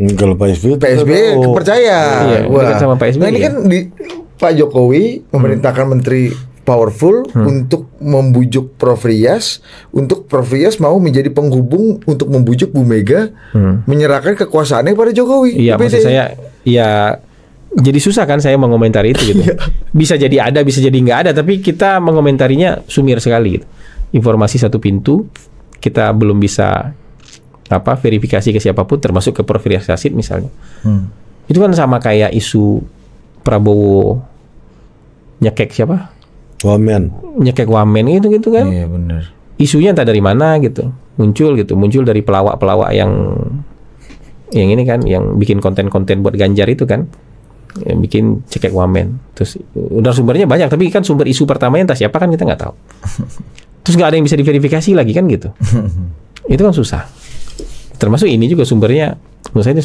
Hmm, kalau Pak SBY Pak SBY oh. percaya. Iya, Wah. sama SBY. Nah, ini ya? kan di Pak Jokowi hmm. memerintahkan menteri powerful hmm. untuk membujuk Prof Rias untuk Prof Rias mau menjadi penghubung untuk membujuk Bu Mega hmm. menyerahkan kekuasaannya kepada Jokowi. Iya, maksud saya ya jadi susah kan saya mengomentari itu gitu. Iya. bisa jadi ada, bisa jadi nggak ada, tapi kita mengomentarinya sumir sekali gitu. Informasi satu pintu kita belum bisa apa verifikasi ke siapapun termasuk ke Prof. Yasid misalnya. Hmm. Itu kan sama kayak isu Prabowo nyekek siapa? Wamen. Nyekek Wamen itu gitu kan. Iya benar. Isunya entah dari mana gitu. Muncul gitu, muncul dari pelawak-pelawak yang yang ini kan yang bikin konten-konten buat Ganjar itu kan yang bikin cekek wamen terus udah sumbernya banyak tapi kan sumber isu pertamanya entah siapa kan kita nggak tahu terus nggak ada yang bisa diverifikasi lagi kan gitu itu kan susah termasuk ini juga sumbernya menurut saya ini